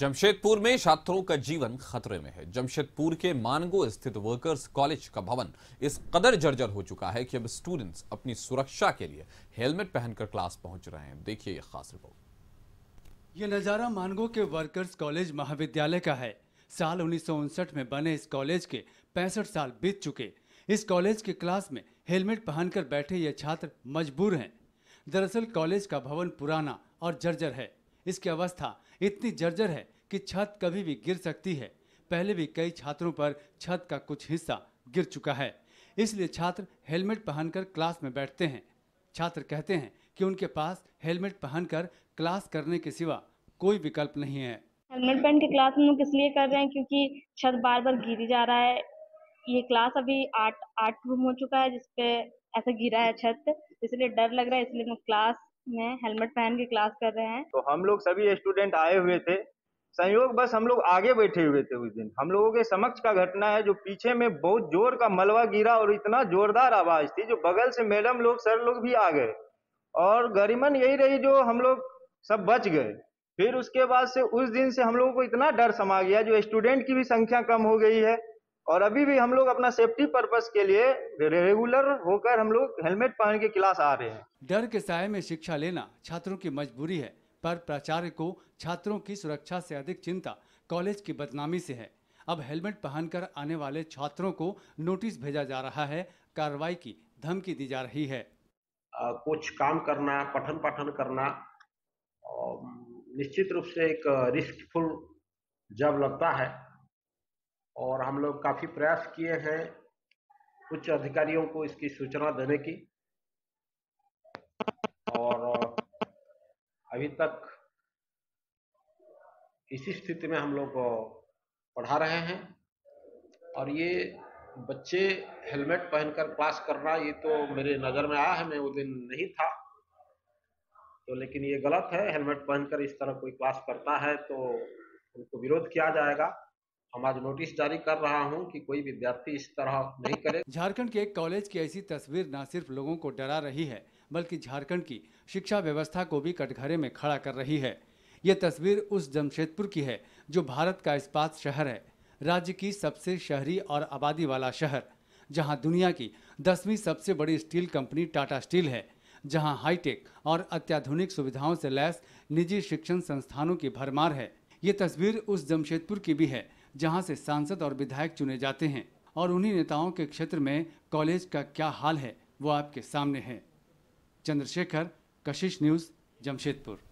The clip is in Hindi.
जमशेदपुर में छात्रों का जीवन खतरे में है जमशेदपुर के मानगो स्थित वर्कर्स कॉलेज का भवन इस कदर जर्जर हो चुका है कि अब स्टूडेंट्स अपनी सुरक्षा के लिए हेलमेट पहनकर क्लास पहुंच रहे हैं देखिए यह खास रिपोर्ट ये नज़ारा मानगो के वर्कर्स कॉलेज महाविद्यालय का है साल उन्नीस में बने इस कॉलेज के पैंसठ साल बीत चुके इस कॉलेज के क्लास में हेलमेट पहनकर बैठे ये छात्र मजबूर हैं दरअसल कॉलेज का भवन पुराना और जर्जर है इसकी अवस्था इतनी जर्जर है कि छत कभी भी गिर सकती है पहले भी कई छात्रों पर छत का कुछ हिस्सा गिर चुका है इसलिए छात्र हेलमेट पहनकर क्लास में बैठते हैं छात्र कहते हैं कि उनके पास हेलमेट पहनकर क्लास करने के सिवा कोई विकल्प नहीं है हेलमेट पहन के क्लास हम लोग इसलिए कर रहे हैं क्योंकि छत बार बार गिरी जा रहा है ये क्लास अभी आठ आठ रूम हो चुका है जिसपे ऐसा गिरा है छत तो इसलिए डर लग रहा है इसलिए हम क्लास में हेलमेट पहन के क्लास कर रहे हैं तो हम लोग सभी स्टूडेंट आए हुए थे संयोग बस हम लोग आगे बैठे हुए थे उस दिन हम लोगों के समक्ष का घटना है जो पीछे में बहुत जोर का मलबा गिरा और इतना जोरदार आवाज थी जो बगल से मैडम लोग सर लोग भी आ गए और गरिमन यही रही जो हम लोग सब बच गए फिर उसके बाद से उस दिन से हम लोगों को इतना डर समा गया जो स्टूडेंट की भी संख्या कम हो गई है और अभी भी हम लोग अपना सेफ्टी पर्पस के लिए रेगुलर होकर हम लोग हेलमेट पहन के क्लास आ रहे हैं डर के साय में शिक्षा लेना छात्रों की मजबूरी है पर प्राचार्य को छात्रों की सुरक्षा से अधिक चिंता कॉलेज की बदनामी से है अब हेलमेट पहनकर आने वाले छात्रों को नोटिस भेजा जा रहा है कार्रवाई की धमकी दी जा रही है आ, कुछ काम करना पठन पाठन करना निश्चित रूप से एक रिस्कफुल जब लगता है और हम लोग काफ़ी प्रयास किए हैं उच्च अधिकारियों को इसकी सूचना देने की और अभी तक इसी स्थिति में हम लोग पढ़ा रहे हैं और ये बच्चे हेलमेट पहनकर क्लास रहा ये तो मेरे नज़र में आया है मैं वो दिन नहीं था तो लेकिन ये गलत है हेलमेट पहनकर इस तरह कोई क्लास करता है तो उनको विरोध किया जाएगा हम आज नोटिस जारी कर रहा हूं कि कोई विद्यार्थी इस तरह नहीं करे झारखंड के एक कॉलेज की ऐसी तस्वीर न सिर्फ लोगों को डरा रही है बल्कि झारखंड की शिक्षा व्यवस्था को भी कटघरे में खड़ा कर रही है ये तस्वीर उस जमशेदपुर की है जो भारत का इस्पात शहर है राज्य की सबसे शहरी और आबादी वाला शहर जहां दुनिया की दसवीं सबसे बड़ी स्टील कंपनी टाटा स्टील है जहां हाईटेक और अत्याधुनिक सुविधाओं से लैस निजी शिक्षण संस्थानों की भरमार है ये तस्वीर उस जमशेदपुर की भी है जहां से सांसद और विधायक चुने जाते हैं और उन्हीं नेताओं के क्षेत्र में कॉलेज का क्या हाल है वो आपके सामने है चंद्रशेखर कशिश न्यूज़ जमशेदपुर